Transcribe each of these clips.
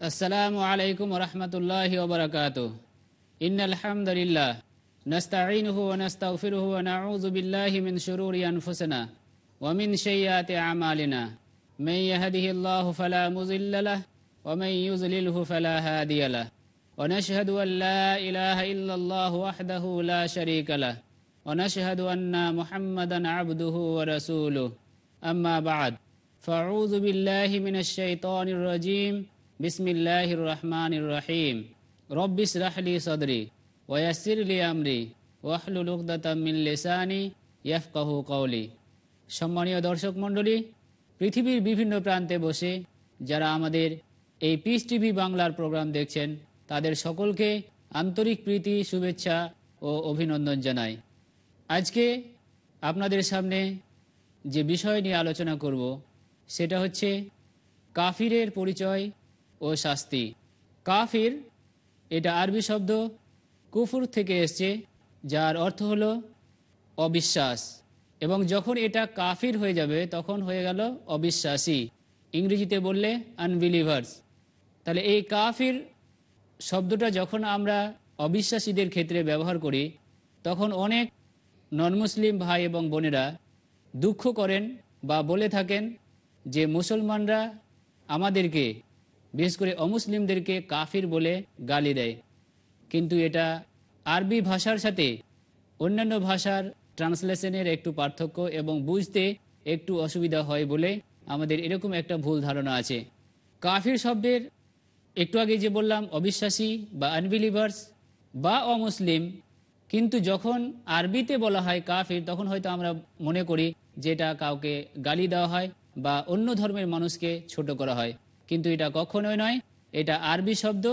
السلام عليكم ورحمة الله وبركاته إن الحمد لله نستعينه ونستغفره ونعوذ بالله من شرور أنفسنا ومن شيئات أعمالنا من يهده الله فلا مضل له ومن يضلله فلا هادي له ونشهد أن لا إله إلا الله وحده لا شريك له ونشهد أن محمدا عبده ورسوله أما بعد فأعوذ بالله من الشيطان الرجيم বিসমিল্লাহ রহমান রাহিম রব্বিস রাহলি সদরি ওয়াসিরলি আমরি ওয়াহলুল উকদাতামিল্লিসানি ইয়াফকাহু কৌলি সম্মানীয় দর্শক মণ্ডলী পৃথিবীর বিভিন্ন প্রান্তে বসে যারা আমাদের এই পিস টিভি বাংলার প্রোগ্রাম দেখছেন তাদের সকলকে আন্তরিক প্রীতি শুভেচ্ছা ও অভিনন্দন জানাই আজকে আপনাদের সামনে যে বিষয় নিয়ে আলোচনা করব সেটা হচ্ছে কাফিরের পরিচয় ও শাস্তি কাফির এটা আরবি শব্দ কুফুর থেকে এসছে যার অর্থ হলো অবিশ্বাস এবং যখন এটা কাফির হয়ে যাবে তখন হয়ে গেল অবিশ্বাসী ইংরেজিতে বললে আনবিলিভার্স তাহলে এই কাফির শব্দটা যখন আমরা অবিশ্বাসীদের ক্ষেত্রে ব্যবহার করি তখন অনেক নন মুসলিম ভাই এবং বোনেরা দুঃখ করেন বা বলে থাকেন যে মুসলমানরা আমাদেরকে বিশেষ করে অমুসলিমদেরকে কাফির বলে গালি দেয় কিন্তু এটা আরবি ভাষার সাথে অন্যান্য ভাষার ট্রান্সলেশনের একটু পার্থক্য এবং বুঝতে একটু অসুবিধা হয় বলে আমাদের এরকম একটা ভুল ধারণা আছে কাফির শব্দের একটু আগে যে বললাম অবিশ্বাসী বা আনবিলিভার্স বা অমুসলিম কিন্তু যখন আরবিতে বলা হয় কাফির তখন হয়তো আমরা মনে করি যেটা কাউকে গালি দেওয়া হয় বা অন্য ধর্মের মানুষকে ছোট করা হয় কিন্তু এটা কখনোই নয় এটা আরবি শব্দ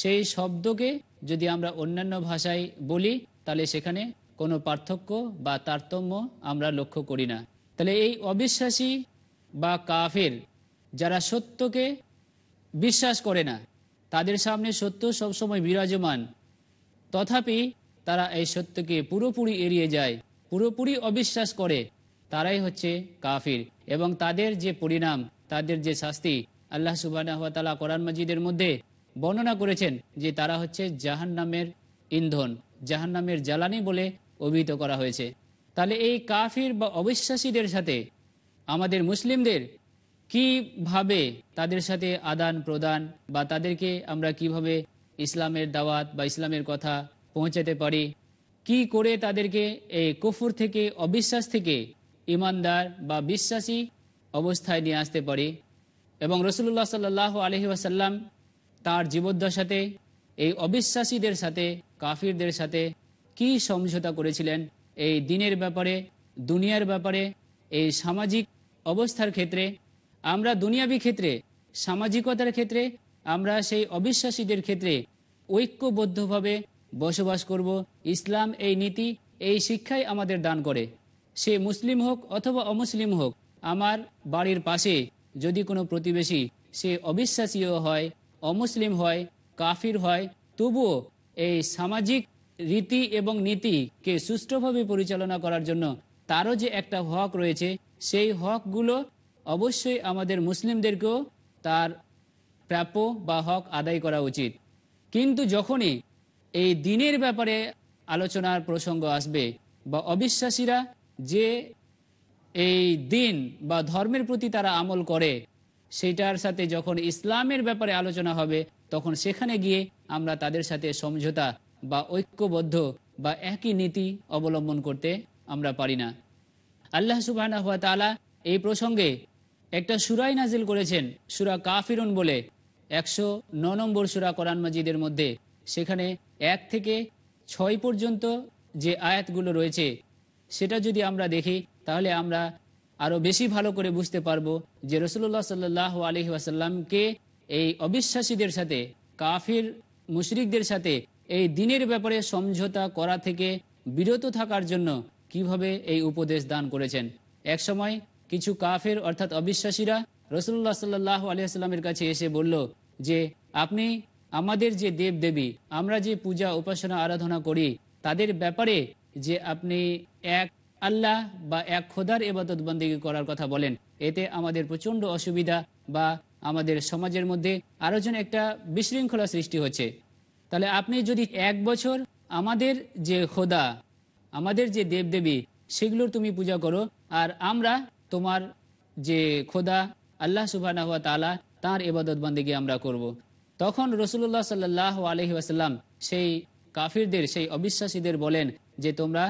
সেই শব্দকে যদি আমরা অন্যান্য ভাষায় বলি তাহলে সেখানে কোনো পার্থক্য বা তারতম্য আমরা লক্ষ্য করি না তাহলে এই অবিশ্বাসী বা কাফের যারা সত্যকে বিশ্বাস করে না তাদের সামনে সত্য সবসময় বিরাজমান তথাপি তারা এই সত্যকে পুরোপুরি এড়িয়ে যায় পুরোপুরি অবিশ্বাস করে তারাই হচ্ছে কাফির এবং তাদের যে পরিণাম তাদের যে শাস্তি আল্লাহ সুবাহ কোরআন মজিদের মধ্যে বর্ণনা করেছেন যে তারা হচ্ছে জাহান নামের ইন্ধন জাহান নামের জ্বালানি বলে অভিহিত করা হয়েছে তাহলে এই কাফির বা অবিশ্বাসীদের সাথে আমাদের মুসলিমদের কিভাবে তাদের সাথে আদান প্রদান বা তাদেরকে আমরা কিভাবে ইসলামের দাওয়াত বা ইসলামের কথা পৌঁছাতে পারি কি করে তাদেরকে এই কফুর থেকে অবিশ্বাস থেকে ইমানদার বা বিশ্বাসী অবস্থায় নিয়ে আসতে পারি এবং রসুল্লাহ সাল্লাহ আলহি ওয়াসাল্লাম তাঁর জীবদ্দশাতে এই অবিশ্বাসীদের সাথে কাফিরদের সাথে কি সমঝোতা করেছিলেন এই দিনের ব্যাপারে দুনিয়ার ব্যাপারে এই সামাজিক অবস্থার ক্ষেত্রে আমরা দুনিয়াবি ক্ষেত্রে সামাজিকতার ক্ষেত্রে আমরা সেই অবিশ্বাসীদের ক্ষেত্রে ঐক্যবদ্ধভাবে বসবাস করব ইসলাম এই নীতি এই শিক্ষাই আমাদের দান করে সে মুসলিম হোক অথবা অমুসলিম হোক আমার বাড়ির পাশে যদি কোনো প্রতিবেশী সে অবিশ্বাসীয় হয় অমুসলিম হয় কাফির হয় তবুও এই সামাজিক রীতি এবং নীতিকে সুষ্ঠুভাবে পরিচালনা করার জন্য তারও যে একটা হক রয়েছে সেই হকগুলো অবশ্যই আমাদের মুসলিমদেরকেও তার প্রাপ্য বা হক আদায় করা উচিত কিন্তু যখনই এই দিনের ব্যাপারে আলোচনার প্রসঙ্গ আসবে বা অবিশ্বাসীরা যে এই দিন বা ধর্মের প্রতি তারা আমল করে সেটার সাথে যখন ইসলামের ব্যাপারে আলোচনা হবে তখন সেখানে গিয়ে আমরা তাদের সাথে সমঝোতা বা ঐক্যবদ্ধ বা একই নীতি অবলম্বন করতে আমরা পারি না আল্লাহ সুবাহ এই প্রসঙ্গে একটা সুরাই নাজিল করেছেন সুরা কাফিরুন বলে একশো ন নম্বর সুরা কোরআন মাজিদের মধ্যে সেখানে এক থেকে ছয় পর্যন্ত যে আয়াতগুলো রয়েছে সেটা যদি আমরা দেখি তাহলে আমরা আরও বেশি ভালো করে বুঝতে পারবো যে রসুল্লাহ সাল্লাহ আলহি আসাল্লামকে এই অবিশ্বাসীদের সাথে কাফির মুশরিকদের সাথে এই দিনের ব্যাপারে সমঝোতা করা থেকে বিরত থাকার জন্য কিভাবে এই উপদেশ দান করেছেন এক সময় কিছু কাফের অর্থাৎ অবিশ্বাসীরা রসুল্লাহ সাল্লাহ আলিয়াস্লামের কাছে এসে বলল যে আপনি আমাদের যে দেব দেবী আমরা যে পূজা উপাসনা আরাধনা করি তাদের ব্যাপারে যে আপনি এক আল্লাহ বা এক খোদার এবাদত বন্দী করার কথা বলেন এতে আমাদের প্রচণ্ড অসুবিধা বা আমাদের সমাজের মধ্যে আরও যেন একটা বিশৃঙ্খলা সৃষ্টি হচ্ছে তাহলে আপনি যদি এক বছর আমাদের যে খোদা আমাদের যে দেবদেবী সেগুলোর তুমি পূজা করো আর আমরা তোমার যে খোদা আল্লাহ সুবাহ তালা তাঁর এবাদত বন্দিকে আমরা করব। তখন রসুল্লাহ সাল্লাহ আলহি আসাল্লাম সেই কাফিরদের সেই অবিশ্বাসীদের বলেন যে তোমরা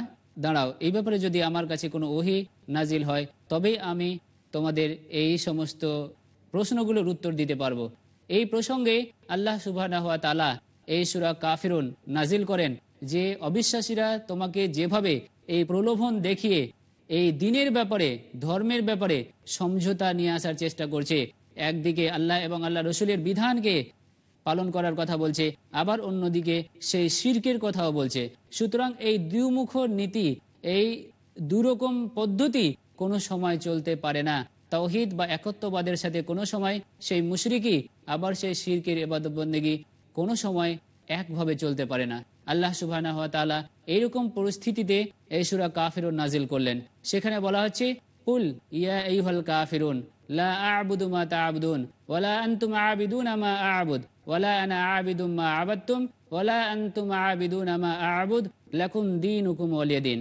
দাঁড়াও এই ব্যাপারে যদি আমার কাছে কোনো ওহি নাজিল হয় তবেই আমি তোমাদের এই সমস্ত প্রশ্নগুলোর উত্তর দিতে পারবো এই প্রসঙ্গে আল্লাহ সুবাহ তালা এই সুরা কাফিরুন নাজিল করেন যে অবিশ্বাসীরা তোমাকে যেভাবে এই প্রলোভন দেখিয়ে এই দিনের ব্যাপারে ধর্মের ব্যাপারে সমঝোতা নিয়ে আসার চেষ্টা করছে একদিকে আল্লাহ এবং আল্লাহ রসুলের বিধানকে পালন করার কথা বলছে আবার অন্যদিকে সেই সির্কের কথাও বলছে সুতরাং এই দ্বিমুখ নীতি এই দুরকম পদ্ধতি কোনো সময় চলতে পারে না তৌহিদ বা একত্ববাদের সাথে কোনো সময় সেই মুশরিকি আবার সেই শিরকের এবাদবন্দিগি কোনো সময় একভাবে চলতে পারে না আল্লাহ সুবাহ এইরকম পরিস্থিতিতে এই সুরা কাফিরুন নাজিল করলেন সেখানে বলা হচ্ছে কুল ইয়া এই হল ফেরুন লা আবুদু মা তা আবদুন ওলা আন্তুম আবিদুন আমা আবুদ ওয়ালা আনা আবিদুম্মা আবাদতুম ওয়ালা আনতুম আবিদুন আমা আবুদ লাকুম দিন হুকুম ওলিয়া দিন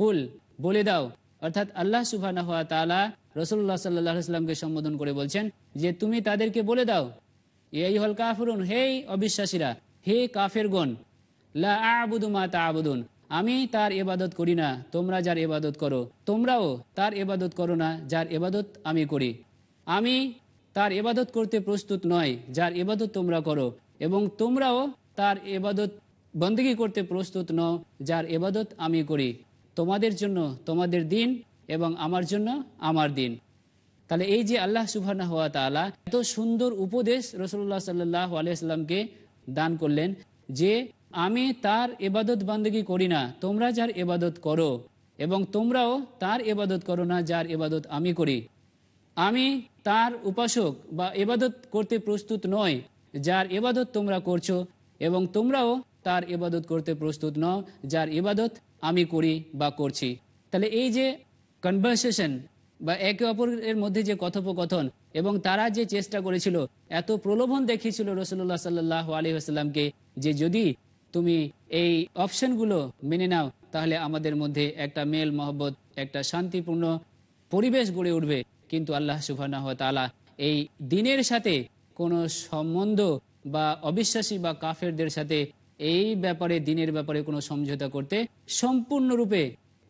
কুল বলে দাও অর্থাৎ আল্লাহ সুবহানাহু হওয়া তাআলা রাসূলুল্লাহ সাল্লাল্লাহু আলাইহি সম্বোধন করে বলছেন যে তুমি তাদেরকে বলে দাও এই হল কাফিরুন হে অবিশ্বাসীরা হে কাফেরগণ লা আবুদু মা তাবুদুন আমি তার এবাদত করি না তোমরা যার এবাদত করো তোমরাও তার এবাদত করো না যার এবাদত আমি করি আমি তার এবাদত করতে প্রস্তুত নয় যার এবাদত তোমরা করো এবং তোমরাও তার এবাদত বন্দিগি করতে প্রস্তুত নও যার এবাদত আমি করি তোমাদের জন্য তোমাদের দিন এবং আমার জন্য আমার দিন তাহলে এই যে আল্লাহ সুবাহ হওয়া তালা এত সুন্দর উপদেশ রসুল্লাহ সাল্লাহ আলিয়াকে দান করলেন যে আমি তার এবাদত বান্দগি করি না তোমরা যার এবাদত করো এবং তোমরাও তার এবাদত করো না যার এবাদত আমি করি আমি তার উপাসক বা এবাদত করতে প্রস্তুত নয় যার এবাদত তোমরা করছো এবং তোমরাও তার এবাদত করতে প্রস্তুত নও যার এবাদত আমি করি বা করছি তাহলে এই যে কনভারসেশন বা একে অপরের মধ্যে যে কথোপকথন এবং তারা যে চেষ্টা করেছিল এত প্রলোভন দেখিয়েছিল রসুল্লাহ সাল্লাহ আসাল্লামকে যে যদি তুমি এই অপশনগুলো মেনে নাও তাহলে আমাদের মধ্যে একটা মেল মহব্বত একটা শান্তিপূর্ণ পরিবেশ গড়ে উঠবে কিন্তু আল্লাহ সুবাহ তালা এই দিনের সাথে কোনো সম্বন্ধ বা অবিশ্বাসী বা কাফেরদের সাথে এই ব্যাপারে দিনের ব্যাপারে কোনো সমঝোতা করতে সম্পূর্ণরূপে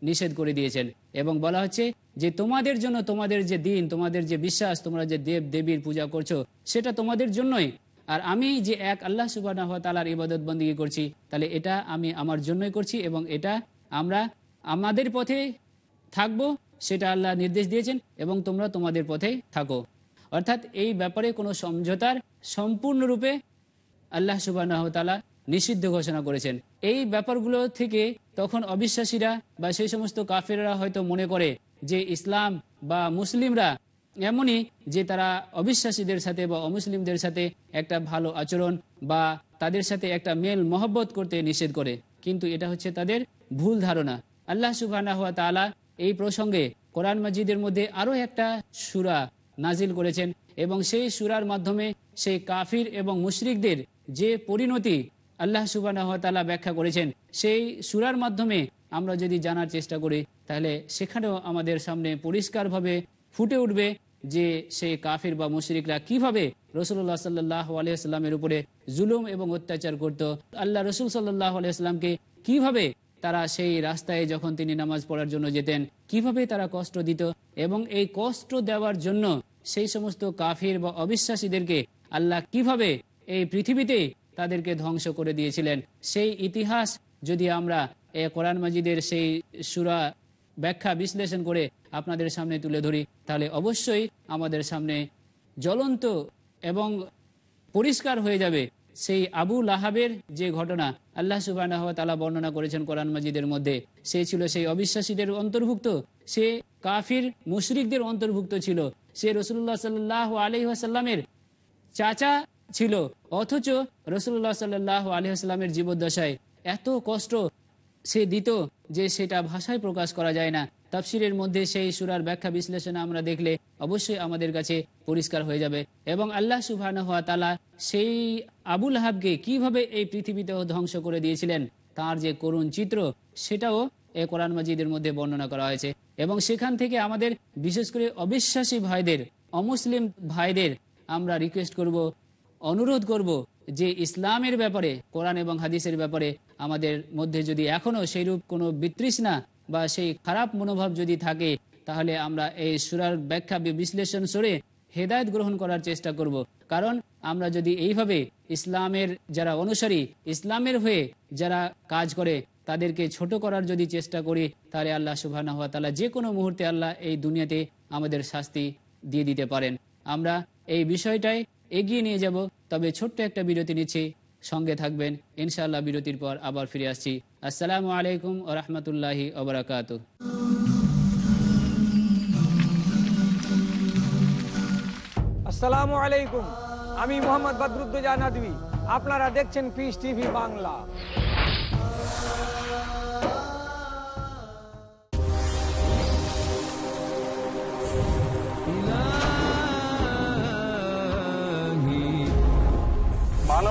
নিষেধ করে দিয়েছেন এবং বলা হচ্ছে যে তোমাদের জন্য তোমাদের যে দিন তোমাদের যে বিশ্বাস তোমরা যে দেব দেবীর পূজা করছো সেটা তোমাদের জন্যই আর আমি যে এক আল্লাহ সুবাহ তালার ইবাদত বন্দী করছি তাহলে এটা আমি আমার জন্যই করছি এবং এটা আমরা আমাদের পথে থাকবো সেটা আল্লাহ নির্দেশ দিয়েছেন এবং তোমরা তোমাদের পথে থাকো অর্থাৎ এই ব্যাপারে কোনো সমঝোতার সম্পূর্ণরূপে আল্লাহ সুবাহতালা নিষিদ্ধ ঘোষণা করেছেন এই ব্যাপারগুলো থেকে তখন অবিশ্বাসীরা বা সেই সমস্ত কাফেররা হয়তো মনে করে যে ইসলাম বা মুসলিমরা এমনই যে তারা অবিশ্বাসীদের সাথে বা অমুসলিমদের সাথে একটা ভালো আচরণ বা তাদের সাথে একটা মেল মহব্বত করতে নিষেধ করে কিন্তু এটা হচ্ছে তাদের ভুল ধারণা আল্লাহ সুবাহ এই প্রসঙ্গে কোরআন মসজিদের মধ্যে আরও একটা সুরা নাজিল করেছেন এবং সেই সুরার মাধ্যমে সেই কাফির এবং মুশরিকদের যে পরিণতি আল্লাহ তালা ব্যাখ্যা করেছেন সেই সুরার মাধ্যমে আমরা যদি জানার চেষ্টা করি তাহলে সেখানেও আমাদের সামনে পরিষ্কারভাবে ফুটে উঠবে যে সেই কাফির বা মুশরিকরা কিভাবে রসুল্লাহ সাল্লাহ সাল্লামের উপরে জুলুম এবং অত্যাচার করত আল্লাহ রসুল সাল্লাহ সাল্লামকে কীভাবে তারা সেই রাস্তায় যখন তিনি নামাজ পড়ার জন্য যেতেন কিভাবে তারা কষ্ট দিত এবং এই কষ্ট দেওয়ার জন্য সেই সমস্ত কাফির বা অবিশ্বাসীদেরকে আল্লাহ কিভাবে এই পৃথিবীতে তাদেরকে ধ্বংস করে দিয়েছিলেন সেই ইতিহাস যদি আমরা এ কোরআন মাজিদের সেই সুরা ব্যাখ্যা বিশ্লেষণ করে আপনাদের সামনে তুলে ধরি তাহলে অবশ্যই আমাদের সামনে জ্বলন্ত এবং পরিষ্কার হয়ে যাবে সেই আবু লাহাবের যে ঘটনা আল্লাহ সুবাহ তালা বর্ণনা করেছেন কোরআন মজিদের মধ্যে সে ছিল সেই অবিশ্বাসীদের অন্তর্ভুক্ত সে কাফির মুশরিকদের অন্তর্ভুক্ত ছিল সে রসুল্লাহ আলি আসাল্লামের চাচা ছিল অথচ রসুল্লাহ সাল্লাহ আসাল্লামের জীবদ্দশায় এত কষ্ট সে দিত যে সেটা ভাষায় প্রকাশ করা যায় না তাফসিরের মধ্যে সেই সুরার ব্যাখ্যা বিশ্লেষণ আমরা দেখলে অবশ্যই আমাদের কাছে পরিষ্কার হয়ে যাবে এবং আল্লাহ সুবাহ তালা সেই আবুল হাবকে কিভাবে এই পৃথিবীতে ধ্বংস করে দিয়েছিলেন তার যে করুণ চিত্র সেটাও এ কোরআন মাজিদের মধ্যে বর্ণনা করা হয়েছে এবং সেখান থেকে আমাদের বিশেষ করে অবিশ্বাসী ভাইদের অমুসলিম ভাইদের আমরা রিকোয়েস্ট করব অনুরোধ করব যে ইসলামের ব্যাপারে কোরআন এবং হাদিসের ব্যাপারে আমাদের মধ্যে যদি এখনও সেইরূপ কোনো বিতৃষ্ণা বা সেই খারাপ মনোভাব যদি থাকে তাহলে আমরা এই সুরার ব্যাখ্যা বিশ্লেষণ সরে হেদায়ত গ্রহণ করার চেষ্টা করব। কারণ আমরা যদি এইভাবে ইসলামের যারা অনুসারী ইসলামের হয়ে যারা কাজ করে তাদেরকে ছোট করার যদি চেষ্টা করি তাহলে আল্লাহ সুবাহ তালা যে কোনো মুহূর্তে আল্লাহ এই দুনিয়াতে আমাদের শাস্তি দিয়ে দিতে পারেন আমরা এই বিষয়টাই এগিয়ে নিয়ে যাব তবে ছোট্ট একটা বিরতি নিচ্ছি সঙ্গে থাকবেন ইনশাল্লাহ বিরতির পর আবার ফিরে আসছি আসসালামু আলাইকুম ও রহমতুল্লাহি ওবরাকাত আসসালামু আলাইকুম আমি মোহাম্মদ বদরুদ্দোজা নদী আপনারা দেখছেন পিস টিভি বাংলা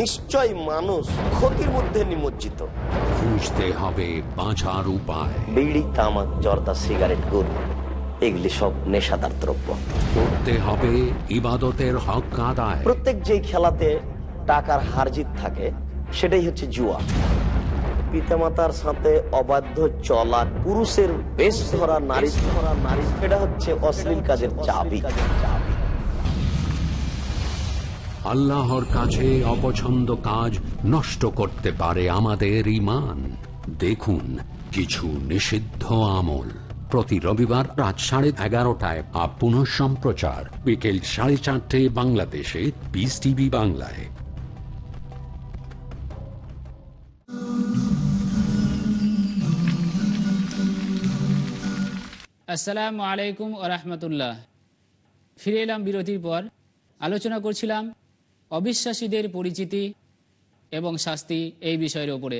নিশ্চয় মানুষ ক্ষতির মধ্যে নিমজ্জিত খুঁজতে হবে বাঁচার উপায় বিড়ি তামাক জর্দা সিগারেট গুড় এগুলি সব নেশাদার দ্রব্য করতে হবে ইবাদতের হক আদায় প্রত্যেক যেই খেলাতে টাকার হারজিত থাকে সেটাই হচ্ছে জুয়া পিতামাতার সাথে অবাধ্য চলা পুরুষের বেশ ধরা নারী ধরা নারী সেটা হচ্ছে অশ্লীল কাজের চাবি চাবি আল্লাহর কাছে অপছন্দ কাজ নষ্ট করতে পারে আমাদের ইমান দেখুন কিছু নিষিদ্ধ আমল প্রতি রবিবার রাত সাড়ে এগারোটায় আপন সম্প্রচার বিকেল সাড়ে চারটে বাংলাদেশে বিস টিভি বাংলায় আসসালামু আলাইকুম ও রহমতুল্লাহ ফিরে এলাম বিরতির পর আলোচনা করছিলাম অবিশ্বাসীদের পরিচিতি এবং শাস্তি এই বিষয়ের ওপরে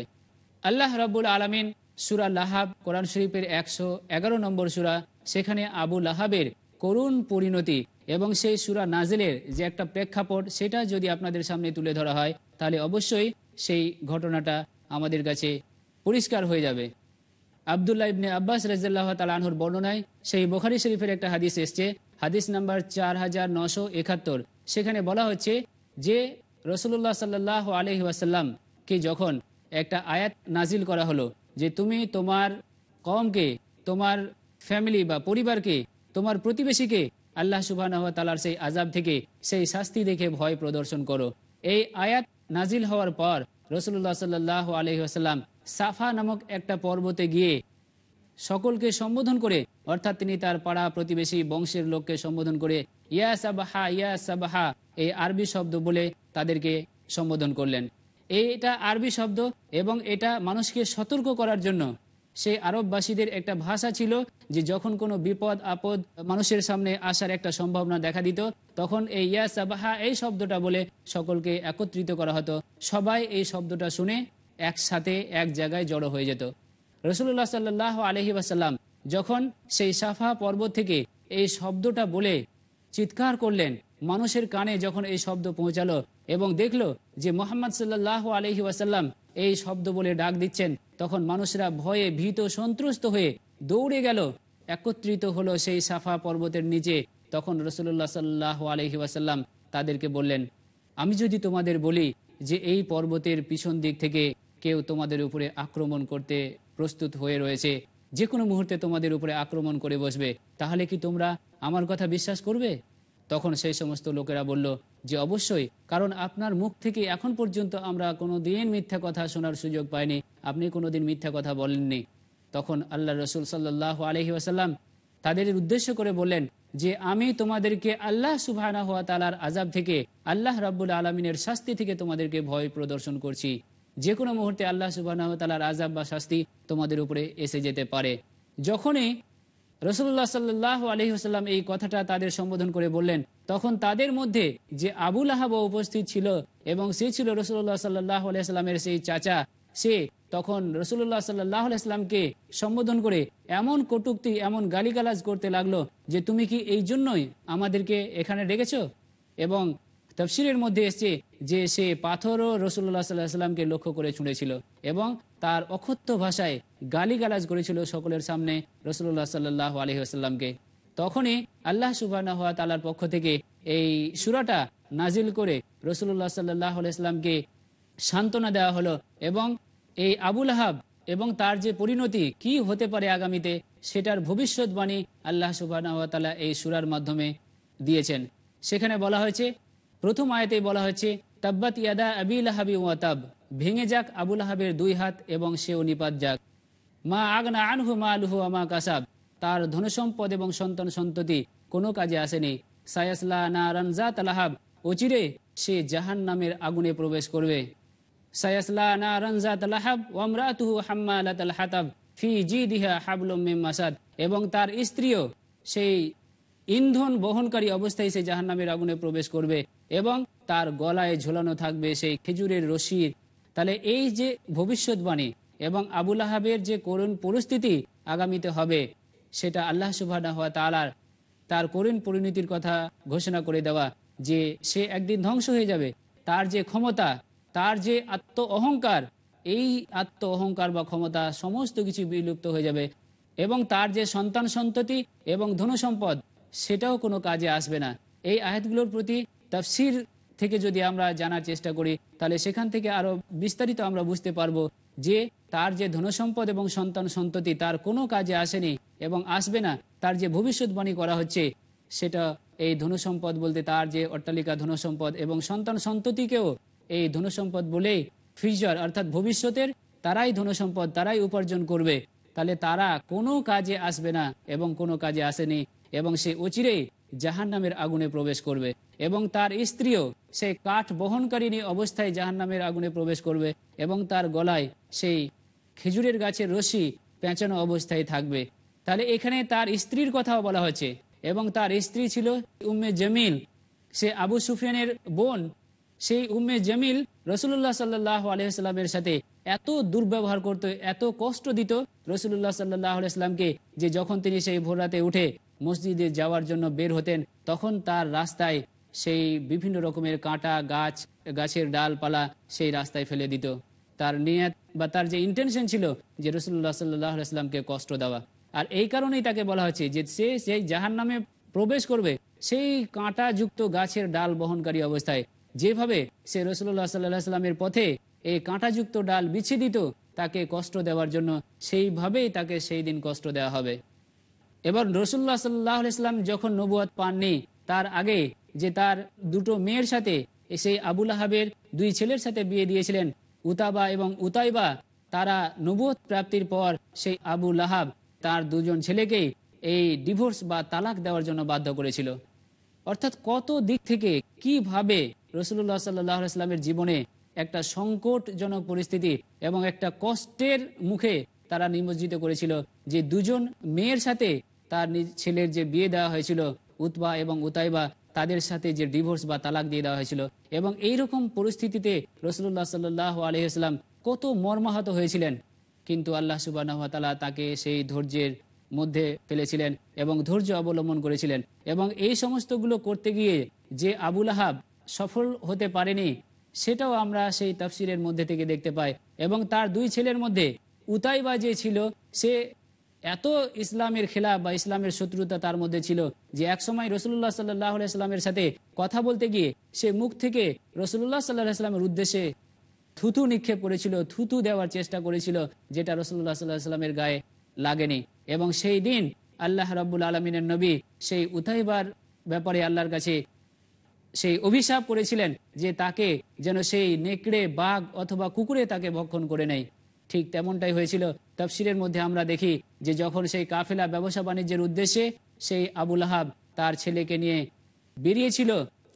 আল্লাহ রাবুল আলমিন সুরা লাহাব কোরআন শরীফের একশো এগারো নম্বর সুরা সেখানে আবু লাহাবের করুণ পরিণতি এবং সেই সুরা নাজেলের যে একটা প্রেক্ষাপট সেটা যদি আপনাদের সামনে তুলে ধরা হয় তাহলে অবশ্যই সেই ঘটনাটা আমাদের কাছে পরিষ্কার হয়ে যাবে আবদুল্লাহ ইবনে আব্বাস রাজ্লাহ তালাহুর বর্ণনায় সেই বোখারি শরীফের একটা হাদিস এসছে হাদিস নাম্বার চার হাজার নশো একাত্তর সেখানে বলা হচ্ছে যে রসুল্লাহ সাল্লাহ আলহি যখন একটা আয়াত নাজিল করা হলো যে তুমি তোমার কমকে তোমার ফ্যামিলি বা পরিবারকে তোমার প্রতিবেশীকে আল্লাহ সুবাহ তালার সেই আজাব থেকে সেই শাস্তি দেখে ভয় প্রদর্শন করো এই আয়াত নাজিল হওয়ার পর রসুল্লাহ সাল্লাহ আলহি সাফা নামক একটা পর্বতে গিয়ে সকলকে সম্বোধন করে অর্থাৎ তিনি তার পাড়া প্রতিবেশী বংশের লোককে সম্বোধন করে ইয়া সাবাহা ইয়া সাবাহা এই আরবি শব্দ বলে তাদেরকে সম্বোধন করলেন এইটা আরবি শব্দ এবং এটা মানুষকে সতর্ক করার জন্য সেই আরববাসীদের একটা ভাষা ছিল যে যখন কোনো বিপদ আপদ মানুষের সামনে আসার একটা সম্ভাবনা দেখা দিত তখন এই ইয়া এই শব্দটা বলে সকলকে একত্রিত করা হতো সবাই এই শব্দটা শুনে একসাথে এক জায়গায় জড়ো হয়ে যেত রসুল্লাহ সাল্লাহ আলহি আসাল্লাম যখন সেই সাফা পর্বত থেকে এই শব্দটা বলে চিৎকার করলেন মানুষের কানে যখন এই শব্দ পৌঁছালো এবং দেখলো যে মোহাম্মদ সাল্লাহ আলহি ওয়াসাল্লাম এই শব্দ বলে ডাক দিচ্ছেন তখন মানুষরা ভয়ে ভীত সন্ত্রস্ত হয়ে দৌড়ে গেল একত্রিত হলো সেই সাফা পর্বতের নিচে তখন রসুল্লাহ সাল্লাহ আলহি ওয়াসাল্লাম তাদেরকে বললেন আমি যদি তোমাদের বলি যে এই পর্বতের পিছন দিক থেকে কেউ তোমাদের উপরে আক্রমণ করতে প্রস্তুত হয়ে রয়েছে যে কোনো মুহূর্তে তোমাদের উপরে আক্রমণ করে বসবে তাহলে কি তোমরা আমার কথা বিশ্বাস করবে তখন সেই সমস্ত লোকেরা বলল যে অবশ্যই কারণ আপনার মুখ থেকে এখন পর্যন্ত আমরা কোনো দিন মিথ্যা কথা শোনার সুযোগ পাইনি আপনি কোনো দিন মিথ্যা কথা বলেননি তখন আল্লাহ রসুল সাল্লাহ আলহি আসাল্লাম তাদের উদ্দেশ্য করে বললেন যে আমি তোমাদেরকে আল্লাহ সুবাহ হওয়া তালার আজাব থেকে আল্লাহ রাব্বুল আলমিনের শাস্তি থেকে তোমাদেরকে ভয় প্রদর্শন করছি যে কোনো মুহূর্তে আল্লাহ সুবাহ তালার আজাব বা শাস্তি তোমাদের উপরে এসে যেতে পারে যখনই রসুল্লাহ সাল্লাহ আলহিহাস্লাম এই কথাটা তাদের সম্বোধন করে বললেন তখন তাদের মধ্যে যে আবুল আহাব উপস্থিত ছিল এবং সে ছিল রসুল্লাহ সাল্লাহ আলাইস্লামের সেই চাচা সে তখন রসুল্লাহ সাল্লাহ আলাইস্লামকে সম্বোধন করে এমন কটুক্তি এমন গালিগালাজ করতে লাগলো যে তুমি কি এই জন্যই আমাদেরকে এখানে ডেকেছ এবং তফসিরের মধ্যে এসছে যে সে পাথরও রসুল্লাহ সাল্লাহ সাল্লামকে লক্ষ্য করে ছুঁড়েছিল এবং তার অক্ষত্য ভাষায় গালিগালাজ করেছিল সকলের সামনে রসুল্লাহ সাল্লাহ আলহি আসাল্লামকে তখনই আল্লাহ সুবাহ তালার পক্ষ থেকে এই সুরাটা নাজিল করে রসুল্লাহ সাল্লাহ আলাইসলামকে সান্ত্বনা দেওয়া হলো এবং এই আবুল আহাব এবং তার যে পরিণতি কি হতে পারে আগামীতে সেটার ভবিষ্যৎবাণী আল্লাহ সুবাহ এই সুরার মাধ্যমে দিয়েছেন সেখানে বলা হয়েছে প্রথম আয়তে বলা হয়েছে তাব্বাত ইয়াদা আবিল হাবি ওয়াতাব ভেঙে যাক আবুল হাবের দুই হাত এবং সেও নিপাত যাক মা আগনা আনহু মা আলহু আমা কাসাব তার ধনসম্পদ এবং সন্তান সন্ততি কোনো কাজে আসেনি সায়াসলা না রানজাত তালাহাব অচিরে সে জাহান নামের আগুনে প্রবেশ করবে সায়াসলা না রনজা তালাহাব ওমরাতুহু হাম্মালাত আল হাতাব ফি জি দিহা হাবলম্মে মাসাদ এবং তার স্ত্রীও সেই ইন্ধন বহনকারী অবস্থায় সে জাহান নামের আগুনে প্রবেশ করবে এবং তার গলায় ঝোলানো থাকবে সেই খেজুরের রশির তাহলে এই যে ভবিষ্যৎবাণী এবং আবুল আহাবের যে করুণ পরিস্থিতি আগামীতে হবে সেটা আল্লাহ সুবাহ তালার তার করুণ পরিণতির কথা ঘোষণা করে দেওয়া যে সে একদিন ধ্বংস হয়ে যাবে তার যে ক্ষমতা তার যে আত্ম অহংকার এই আত্ম অহংকার বা ক্ষমতা সমস্ত কিছু বিলুপ্ত হয়ে যাবে এবং তার যে সন্তান সন্ততি এবং ধনসম্পদ সেটাও কোনো কাজে আসবে না এই আয়াতগুলোর প্রতি তাফসির থেকে যদি আমরা জানার চেষ্টা করি তাহলে সেখান থেকে আরও বিস্তারিত আমরা বুঝতে পারবো যে তার যে ধনসম্পদ এবং সন্তান সন্ততি তার কোনো কাজে আসেনি এবং আসবে না তার যে ভবিষ্যৎবাণী করা হচ্ছে সেটা এই ধনসম্পদ বলতে তার যে অট্টালিকা ধনসম্পদ এবং সন্তান সন্ততিকেও এই ধনসম্পদ বলেই ফিউচার অর্থাৎ ভবিষ্যতের তারাই ধনসম্পদ তারাই উপার্জন করবে তাহলে তারা কোনো কাজে আসবে না এবং কোনো কাজে আসেনি এবং সে অচিরেই জাহান নামের আগুনে প্রবেশ করবে এবং তার স্ত্রীও সেই কাঠ বহনকারিণী অবস্থায় জাহান নামের আগুনে প্রবেশ করবে এবং তার গলায় সেই খেজুরের গাছের রশি পেঁচানো অবস্থায় থাকবে তাহলে এখানে তার স্ত্রীর কথাও বলা হয়েছে এবং তার স্ত্রী ছিল উম্মে জমিল সে আবু সুফিয়ানের বোন সেই উম্মে জমিল রসুল্লাহ সাল্লাহ আলহিহাস্লামের সাথে এত দুর্ব্যবহার করত এত কষ্ট দিত রসুল্লাহ সাল্লাহ আলাইস্লামকে যে যখন তিনি সেই ভোরাতে উঠে মসজিদে যাওয়ার জন্য বের হতেন তখন তার রাস্তায় সেই বিভিন্ন রকমের কাঁটা গাছ গাছের ডালপালা সেই রাস্তায় ফেলে দিত তার নিয়াত বা তার যে ইন্টেনশন ছিল যে রসুল্লাহ সাল্লাহ আসলামকে কষ্ট দেওয়া আর এই কারণেই তাকে বলা হচ্ছে যে সে সেই জাহান নামে প্রবেশ করবে সেই কাঁটা যুক্ত গাছের ডাল বহনকারী অবস্থায় যেভাবে সে রসুল্লাহ সাল্লাহ আসলামের পথে এই কাঁটাযুক্ত ডাল বিছিয়ে দিত তাকে কষ্ট দেওয়ার জন্য সেইভাবেই তাকে সেই দিন কষ্ট দেওয়া হবে এবার রসুল্লাহ সাল্লাহ ইসলাম যখন নবুয়াদ পাননি তার আগে যে তার দুটো মেয়ের সাথে সেই আবুল আহাবের দুই ছেলের সাথে বিয়ে দিয়েছিলেন উতাবা এবং উতাইবা তারা নবুয় প্রাপ্তির পর সেই আবু আহাব তার দুজন ছেলেকে এই ডিভোর্স বা তালাক দেওয়ার জন্য বাধ্য করেছিল অর্থাৎ কত দিক থেকে কিভাবে রসুল্লাহ ইসলামের জীবনে একটা সংকটজনক পরিস্থিতি এবং একটা কষ্টের মুখে তারা নিমজ্জিত করেছিল যে দুজন মেয়ের সাথে তার ছেলের যে বিয়ে দেওয়া হয়েছিল উতবা এবং উতাইবা তাদের সাথে যে ডিভোর্স বা তালাক দিয়ে দেওয়া হয়েছিল এবং এই রকম পরিস্থিতিতে রসুল্লাহ সাল্লাহ আলহিহাস্লাম কত মর্মাহত হয়েছিলেন কিন্তু আল্লাহ সুবাহ তাকে সেই ধৈর্যের মধ্যে ফেলেছিলেন এবং ধৈর্য অবলম্বন করেছিলেন এবং এই সমস্তগুলো করতে গিয়ে যে আবুল আহাব সফল হতে পারেনি সেটাও আমরা সেই তাফসিরের মধ্যে থেকে দেখতে পাই এবং তার দুই ছেলের মধ্যে উতাইবা যে ছিল সে এত ইসলামের খেলা বা ইসলামের শত্রুতা তার মধ্যে ছিল যে একসময় রসুল্লাহ সাল্লাহ ইসলামের সাথে কথা বলতে গিয়ে সে মুখ থেকে রসুল্লাহ সাল্লাহ আসলামের উদ্দেশ্যে থুতু নিক্ষেপ করেছিল থুতু দেওয়ার চেষ্টা করেছিল যেটা রসুল্লাহ সাল্লাহ আসলামের গায়ে লাগেনি এবং সেই দিন আল্লাহ রব্বুল আলমিনের নবী সেই উথাইবার ব্যাপারে আল্লাহর কাছে সেই অভিশাপ করেছিলেন যে তাকে যেন সেই নেকড়ে বাঘ অথবা কুকুরে তাকে ভক্ষণ করে নেয় ঠিক তেমনটাই হয়েছিল তফসিলের মধ্যে আমরা দেখি যে যখন সেই কাফেলা ব্যবসা বাণিজ্যের উদ্দেশ্যে সেই আবুল আহাব তার ছেলেকে নিয়ে বেরিয়েছিল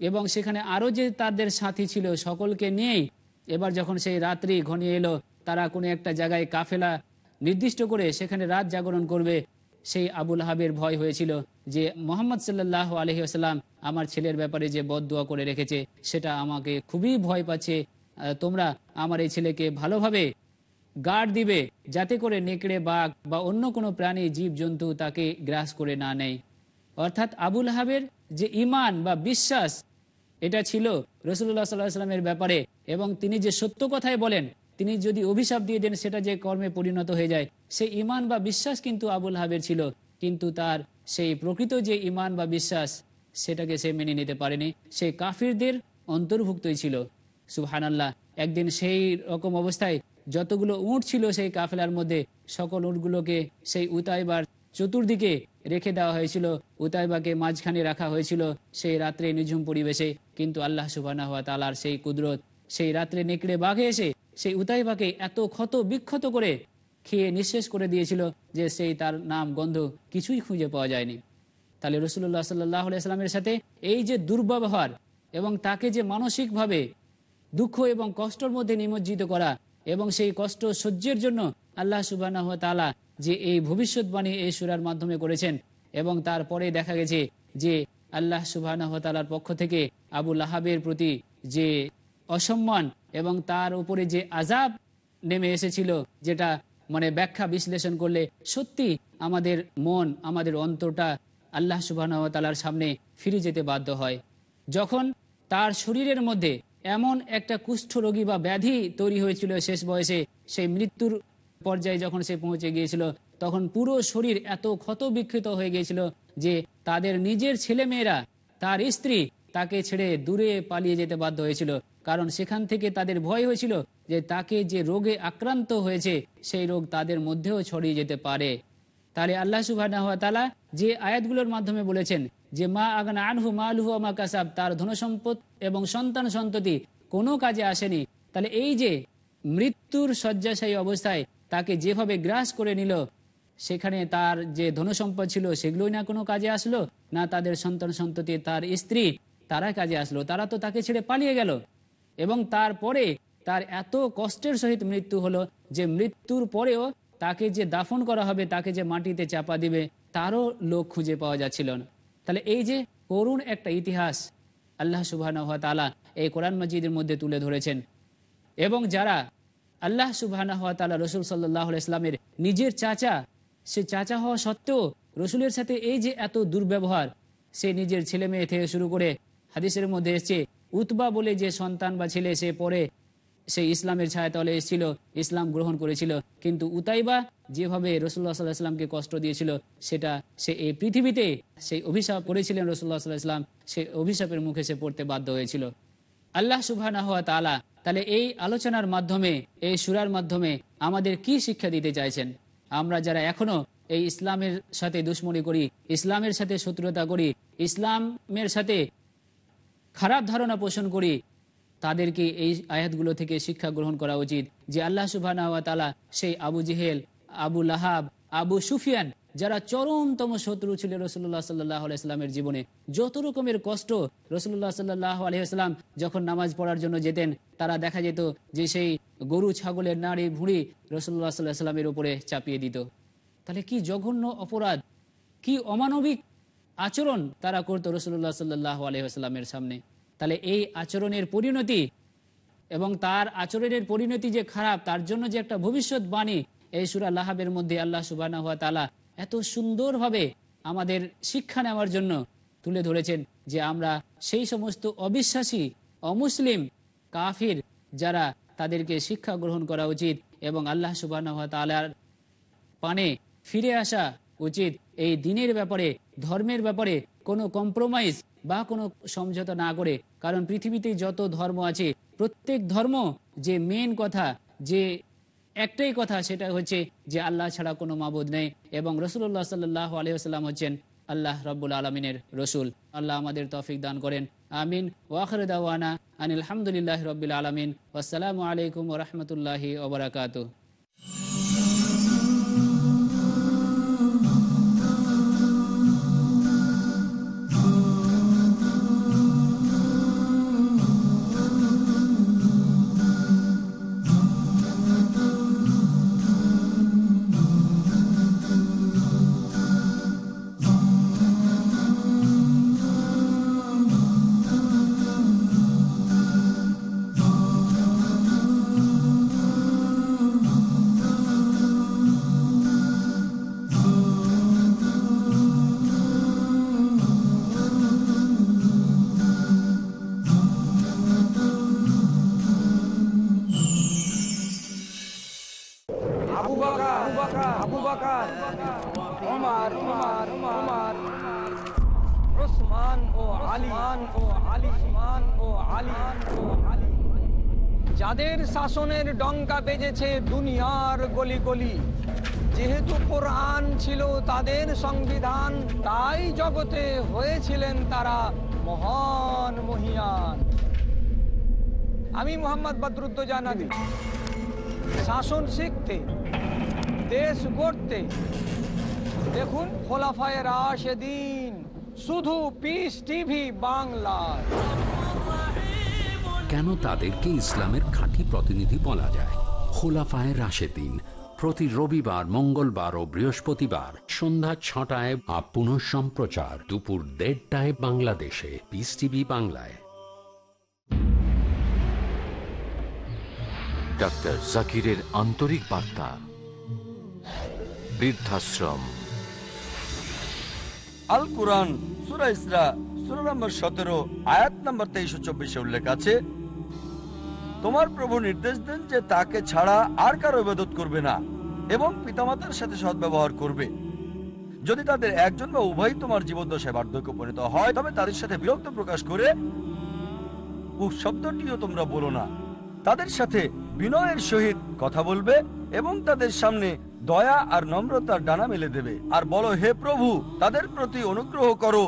এবং সেখানে আরও যে তাদের সাথী ছিল সকলকে নিয়েই এবার যখন সেই রাত্রি ঘনিয়ে এলো তারা কোনো একটা জায়গায় কাফেলা নির্দিষ্ট করে সেখানে রাত জাগরণ করবে সেই আবুল হাবের ভয় হয়েছিল যে মোহাম্মদ সাল্লাহ আলহি আসাল্লাম আমার ছেলের ব্যাপারে যে বদুয়া করে রেখেছে সেটা আমাকে খুবই ভয় পাচ্ছে তোমরা আমার এই ছেলেকে ভালোভাবে গার্ড দিবে যাতে করে নেকড়ে বাঘ বা অন্য কোনো প্রাণী জীব জন্তু তাকে গ্রাস করে না নেয় অর্থাৎ আবুল হাবের যে ইমান বা বিশ্বাস এটা ছিল রসুল্লাহ সাল্লাহ সাল্লামের ব্যাপারে এবং তিনি যে সত্য কথায় বলেন তিনি যদি অভিশাপ দিয়ে দেন সেটা যে কর্মে পরিণত হয়ে যায় সেই ইমান বা বিশ্বাস কিন্তু আবুল হাবের ছিল কিন্তু তার সেই প্রকৃত যে ইমান বা বিশ্বাস সেটাকে সে মেনে নিতে পারেনি সে কাফিরদের অন্তর্ভুক্তই ছিল সুবহান একদিন সেই রকম অবস্থায় যতগুলো উঁট ছিল সেই কাফেলার মধ্যে সকল উঁটগুলোকে সেই উতাইবার চতুর্দিকে রেখে দেওয়া হয়েছিল উতাইবাকে মাঝখানে রাখা হয়েছিল সেই রাত্রে নিঝুম পরিবেশে কিন্তু আল্লাহ সুবাহ তালার সেই কুদরত সেই রাত্রে নেকড়ে বাঘে এসে সেই উতাইবাকে এত ক্ষত বিক্ষত করে খেয়ে নিঃশেষ করে দিয়েছিল যে সেই তার নাম গন্ধ কিছুই খুঁজে পাওয়া যায়নি তাহলে রসুল্লাহ সাল্লাহ আলাইস্লামের সাথে এই যে দুর্ব্যবহার এবং তাকে যে মানসিকভাবে দুঃখ এবং কষ্টর মধ্যে নিমজ্জিত করা এবং সেই কষ্ট সহ্যের জন্য আল্লাহ সুবাহ যে এই ভবিষ্যৎবাণী এই সুরার মাধ্যমে করেছেন এবং তারপরে দেখা গেছে যে আল্লাহ সুবাহ পক্ষ থেকে আবু লাহাবের প্রতি যে অসম্মান এবং তার উপরে যে আজাব নেমে এসেছিল যেটা মানে ব্যাখ্যা বিশ্লেষণ করলে সত্যি আমাদের মন আমাদের অন্তরটা আল্লাহ সুবাহ সামনে ফিরে যেতে বাধ্য হয় যখন তার শরীরের মধ্যে এমন একটা কুষ্ঠ রোগী বা ব্যাধি তৈরি হয়েছিল শেষ বয়সে সেই মৃত্যুর পর্যায়ে যখন সে পৌঁছে গিয়েছিল তখন পুরো শরীর এত ক্ষত বিক্ষিত হয়ে গিয়েছিল যে তাদের নিজের ছেলেমেয়েরা তার স্ত্রী তাকে ছেড়ে দূরে পালিয়ে যেতে বাধ্য হয়েছিল কারণ সেখান থেকে তাদের ভয় হয়েছিল যে তাকে যে রোগে আক্রান্ত হয়েছে সেই রোগ তাদের মধ্যেও ছড়িয়ে যেতে পারে তাহলে আল্লাহ সুবাহ যে আয়াতগুলোর মাধ্যমে বলেছেন যে মা আগানা আনহু মা আলহু কাসাব তার ধনসম্পদ এবং সন্তান সন্ততি কোনো কাজে আসেনি তাহলে এই যে মৃত্যুর শয্যাশায়ী অবস্থায় তাকে যেভাবে গ্রাস করে নিল সেখানে তার যে ধনসম্পদ ছিল সেগুলোই না কোনো কাজে আসলো না তাদের সন্তান সন্ততি তার স্ত্রী তারা কাজে আসলো তারা তো তাকে ছেড়ে পালিয়ে গেল এবং তারপরে তার এত কষ্টের সহিত মৃত্যু হলো যে মৃত্যুর পরেও তাকে যে দাফন করা হবে তাকে যে মাটিতে চাপা দিবে তারও লোক খুঁজে পাওয়া যাচ্ছিল না তাহলে এই যে করুণ একটা ইতিহাস আল্লাহ সুবাহ এই কোরআন মজিদের মধ্যে তুলে ধরেছেন এবং যারা আল্লাহ সুবাহ তালা রসুল সাল্লাহ ইসলামের নিজের চাচা সে চাচা হওয়া সত্ত্বেও রসুলের সাথে এই যে এত দুর্ব্যবহার সে নিজের ছেলে মেয়ে থেকে শুরু করে হাদিসের মধ্যে এসছে উতবা বলে যে সন্তান বা ছেলে সে পরে সেই ইসলামের ছায়াতলে এসেছিল ইসলাম গ্রহণ করেছিল কিন্তু উতাইবা যেভাবে রসুল্লাহ সাল্লাহ ইসলামকে কষ্ট দিয়েছিল সেটা সে এই পৃথিবীতে সেই অভিশাপ করেছিলেন রসুল্লাহ সাল্লাহ ইসলাম সেই অভিশাপের মুখে সে পড়তে বাধ্য হয়েছিল আল্লাহ সুবাহ তালা তাহলে এই আলোচনার মাধ্যমে এই সুরার মাধ্যমে আমাদের কি শিক্ষা দিতে চাইছেন আমরা যারা এখনো এই ইসলামের সাথে দুশ্মনী করি ইসলামের সাথে শত্রুতা করি ইসলামের সাথে খারাপ ধারণা পোষণ করি তাদেরকে এই আয়াতগুলো থেকে শিক্ষা গ্রহণ করা উচিত যে আল্লাহ সুবাহ তালা সেই আবু জেহেল আবু লাহাব আবু সুফিয়ান যারা চরমতম শত্রু ছিল রসুল্লাহ সাল্লাহ আলাইস্লামের জীবনে যত রকমের কষ্ট রসুল্লাহ সাল্লাহ আলহিহাস্লাম যখন নামাজ পড়ার জন্য যেতেন তারা দেখা যেত যে সেই গরু ছাগলের নাড়ি ভুঁড়ি রসুল্লাহ সাল্লাহ সাল্লামের উপরে চাপিয়ে দিত তাহলে কি জঘন্য অপরাধ কি অমানবিক আচরণ তারা করতো রসুল্লাহ সাল্লাহ আলহিহাস্লামের সামনে তাহলে এই আচরণের পরিণতি এবং তার আচরণের পরিণতি যে খারাপ তার জন্য যে একটা ভবিষ্যৎবাণী এই সুরা লাহাবের মধ্যে আল্লাহ সুবাহ তালা এত সুন্দরভাবে আমাদের শিক্ষা নেওয়ার জন্য তুলে ধরেছেন যে আমরা সেই সমস্ত অবিশ্বাসী অমুসলিম কাফির যারা তাদেরকে শিক্ষা গ্রহণ করা উচিত এবং আল্লাহ সুবাহ তালার পানে ফিরে আসা উচিত এই দিনের ব্যাপারে ধর্মের ব্যাপারে কোনো কম্প্রোমাইজ বা কোনো সমঝোতা না করে কারণ পৃথিবীতে যত ধর্ম আছে প্রত্যেক ধর্ম যে মেন কথা যে একটাই কথা সেটা হচ্ছে যে আল্লাহ ছাড়া কোনো মাবুদ নেই এবং রসুল্লাহ সাল্লাহ আলহিহাস্লাম হচ্ছেন আল্লাহ রব্বুল আলমিনের রসুল আল্লাহ আমাদের তফিক দান করেন আমিন ওয়াখর দাওয়ানা আনিল হামদুলিল্লাহ রবিল আলমিন আসসালামু আলাইকুম রহমতুল্লাহি ওবরাকাতু শাসনের ডঙ্কা বেজেছে দুনিয়ার গলি গলি যেহেতু কোরআন ছিল তাদের সংবিধান তাই জগতে হয়েছিলেন তারা মহান মহিয়ান আমি মোহাম্মদ বদরুদ্দোজা নদী শাসন শিখতে দেশ গড়তে দেখুন খোলাফায় রাশেদিন শুধু পিস টিভি বাংলায় কেন তাদেরকে ইসলামের খাঁটি প্রতিনিধি বলা যায় খোলাফায় রাশেদিন প্রতি রবিবার মঙ্গলবার ও বৃহস্পতিবার সন্ধ্যা ছটায় বা পুনঃ সম্প্রচার দুপুর দেড়টায় বাংলাদেশে পিস টিভি বাংলায় ডাক্তার জাকিরের আন্তরিক বার্তা বৃদ্ধাশ্রম আল কোরআন নম্বর সতেরো আয়াত নম্বর তেইশ চব্বিশে উল্লেখ আছে তোমার প্রভু নির্দেশ দেন যে তাকে ছাড়া আর কারো বেদত করবে না এবং পিতামাতার সাথে সদ্ব্যবহার করবে যদি তাদের একজন বা উভয় তোমার দশায় বার্ধক্য পরিণত হয় তবে তাদের সাথে বিরক্ত প্রকাশ করে শব্দটিও তোমরা বলো না তাদের সাথে বিনয়ের সহিত কথা বলবে এবং তাদের সামনে দয়া আর নম্রতার ডানা মেলে দেবে আর বলো হে প্রভু তাদের প্রতি অনুগ্রহ করো